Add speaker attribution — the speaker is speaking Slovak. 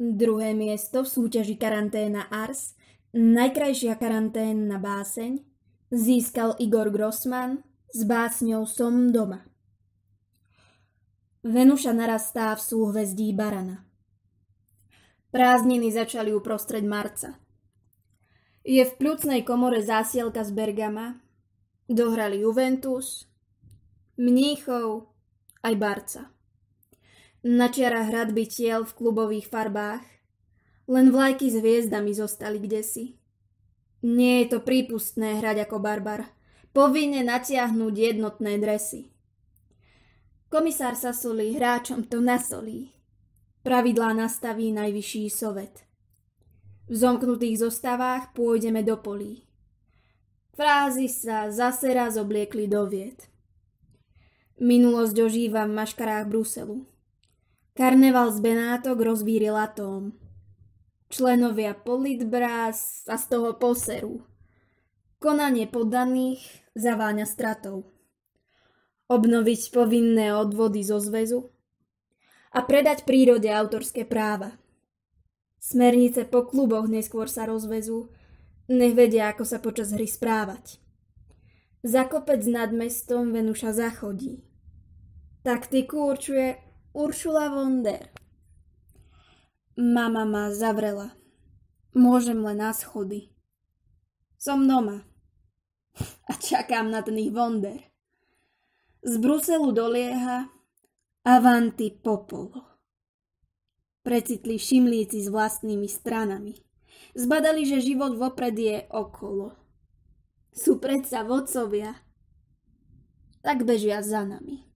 Speaker 1: Druhé miesto v súťaži Karanténa Ars, najkrajšia karanténna báseň, získal Igor Grossman s básňou Som doma. Venuša narastá v súhvezdí Barana. Prázdniny začali uprostred marca. Je v pľucnej komore zásielka z Bergama, dohrali Juventus, Mníchov aj Barca na čiarach hradby tiel v klubových farbách. Len vlajky s hviezdami zostali kdesi. Nie je to prípustné hrať ako barbar. Povinne natiahnuť jednotné dresy. Komisár sa solí hráčom to nasolí. Pravidlá nastaví najvyšší sovet. V zomknutých zostavách pôjdeme do polí. Frázy sa zase raz obliekli do vied. Minulosť ožíva v maškarách Bruselu. Karneval z Benátok rozvírila Tom. Členovia politbrá sa z toho poserú. Konanie poddaných zaváňa stratou. Obnoviť povinné odvody zo zväzu a predať prírode autorské práva. Smernice po kluboch neskôr sa rozvezú, nech vedia, ako sa počas hry správať. Zakopec nad mestom venúša zachodí. Taktiku určuje Uršula von der. Mama ma zavrela. Môžem len na schody. Som doma. A čakám na ten ich vonder. Z Bruselu dolieha Avanti Popolo. Precitli šimlíci s vlastnými stranami. Zbadali, že život vopred je okolo. Sú predsa vodcovia. Tak bežia za nami.